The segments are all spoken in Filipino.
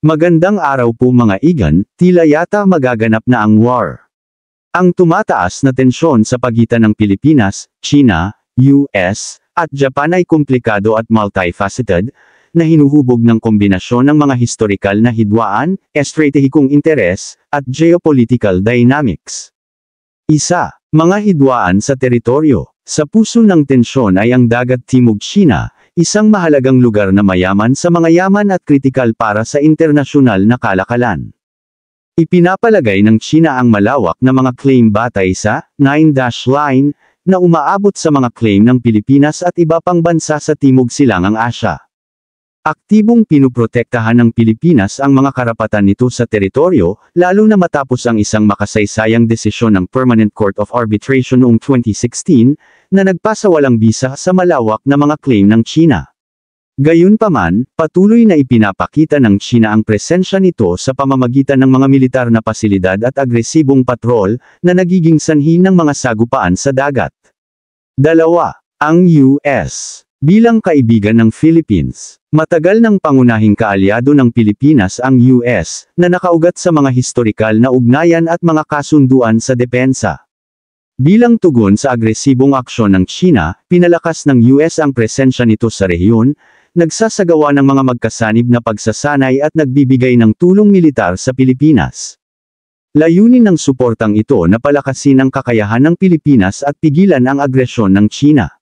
Magandang araw po mga igan, tila yata magaganap na ang war. Ang tumataas na tensyon sa pagitan ng Pilipinas, China, US, at Japan ay komplikado at multifaceted, na hinuhubog ng kombinasyon ng mga historical na hidwaan, estratehikong interes, at geopolitical dynamics. Isa, mga hidwaan sa teritoryo. Sa puso ng tensyon ay ang dagat Timog China, Isang mahalagang lugar na mayaman sa mga yaman at kritikal para sa internasyonal na kalakalan. Ipinapalagay ng China ang malawak na mga claim batay sa 9 dash line na umaabot sa mga claim ng Pilipinas at iba pang bansa sa Timog Silangang Asya. Aktibong pinuprotektahan ng Pilipinas ang mga karapatan nito sa teritoryo, lalo na matapos ang isang makasaysayang desisyon ng Permanent Court of Arbitration noong 2016, na nagpasawalang bisa sa malawak na mga claim ng China. Gayunpaman, patuloy na ipinapakita ng China ang presensya nito sa pamamagitan ng mga militar na pasilidad at agresibong patrol, na nagiging sanhi ng mga sagupaan sa dagat. Dalawa, ang U.S. Bilang kaibigan ng Philippines, matagal ng pangunahing kaalyado ng Pilipinas ang US, na nakaugat sa mga historikal na ugnayan at mga kasunduan sa depensa. Bilang tugon sa agresibong aksyon ng China, pinalakas ng US ang presensya nito sa rehiyon, nagsasagawa ng mga magkasanib na pagsasanay at nagbibigay ng tulong militar sa Pilipinas. Layunin ng suportang ito na palakasin ang kakayahan ng Pilipinas at pigilan ang agresyon ng China.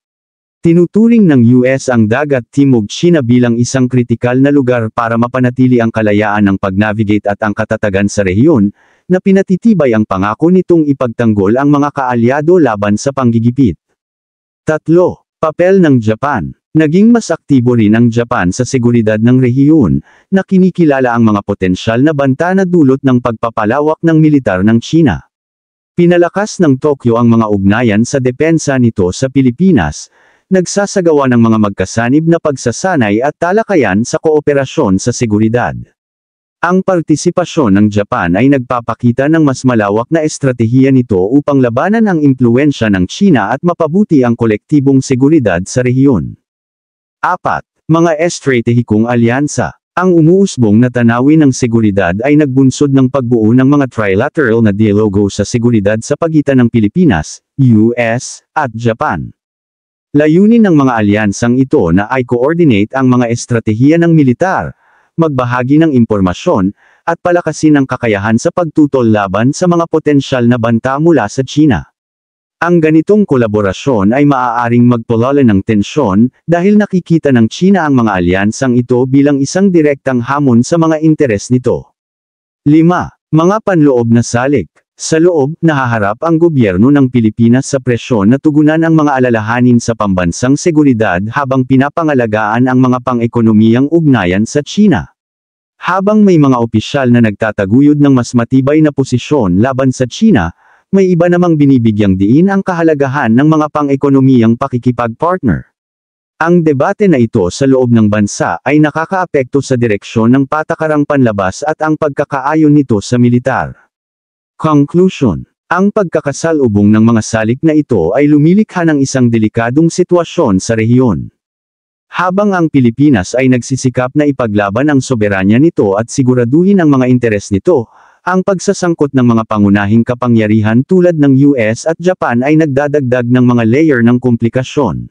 Tinuturing ng US ang dagat Timog China bilang isang kritikal na lugar para mapanatili ang kalayaan ng pag-navigate at ang katatagan sa rehiyon, na pinatitibay ang pangako nitong ipagtanggol ang mga kaalyado laban sa panggigipit. Tatlo, papel ng Japan. Naging mas aktibo rin ang Japan sa seguridad ng rehiyon, na kinikilala ang mga potensyal na banta na dulot ng pagpapalawak ng militar ng China. Pinalakas ng Tokyo ang mga ugnayan sa depensa nito sa Pilipinas, nagsasagawa ng mga magkasanib na pagsasanay at talakayan sa kooperasyon sa seguridad. Ang partisipasyon ng Japan ay nagpapakita ng mas malawak na estratehiya nito upang labanan ang impluensya ng China at mapabuti ang kolektibong seguridad sa rehiyon. 4. Mga estratehikong alyansa ang umuusbong na tanawin ng seguridad ay nagbunsod ng pagbuo ng mga trilateral na dialogo sa seguridad sa pagitan ng Pilipinas, US, at Japan. Layunin ng mga alyansang ito na ay coordinate ang mga estratehiya ng militar, magbahagi ng impormasyon, at palakasin ang kakayahan sa pagtutol laban sa mga potensyal na banta mula sa China. Ang ganitong kolaborasyon ay maaaring magtulala ng tensyon dahil nakikita ng China ang mga alyansang ito bilang isang direktang hamon sa mga interes nito. 5. Mga panloob na salik sa loob, nahaharap ang gobyerno ng Pilipinas sa presyon na tugunan ang mga alalahanin sa pambansang seguridad habang pinapangalagaan ang mga pang-ekonomiyang ugnayan sa China. Habang may mga opisyal na nagtataguyod ng mas matibay na posisyon laban sa China, may iba namang binibigyang diin ang kahalagahan ng mga pang-ekonomiyang pakikipag-partner. Ang debate na ito sa loob ng bansa ay nakakaapekto sa direksyon ng patakarang panlabas at ang pagkakaayon nito sa militar. Conclusion ang pagkakasalubong ng mga salik na ito ay lumilikha ng isang delikadong sitwasyon sa rehiyon. Habang ang Pilipinas ay nagsisikap na ipaglaban ang soberanya nito at siguraduhin ang mga interes nito, ang pagsasangkot ng mga pangunahing kapangyarihan tulad ng US at Japan ay nagdadagdag ng mga layer ng komplikasyon.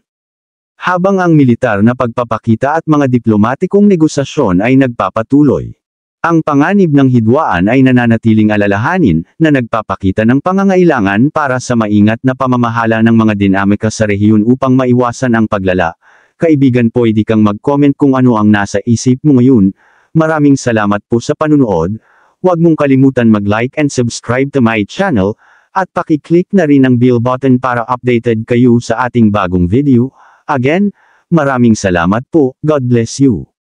Habang ang militar na pagpapakita at mga diplomatikong negosasyon ay nagpapatuloy. Ang panganib ng hidwaan ay nananatiling alalahanin na nagpapakita ng pangangailangan para sa maingat na pamamahala ng mga dinamika sa rehiyon upang maiwasan ang paglala. Kaibigan pwede kang mag-comment kung ano ang nasa isip mo ngayon. Maraming salamat po sa panunood. Huwag mong kalimutan mag-like and subscribe to my channel at pakiclick na rin ang bell button para updated kayo sa ating bagong video. Again, maraming salamat po. God bless you.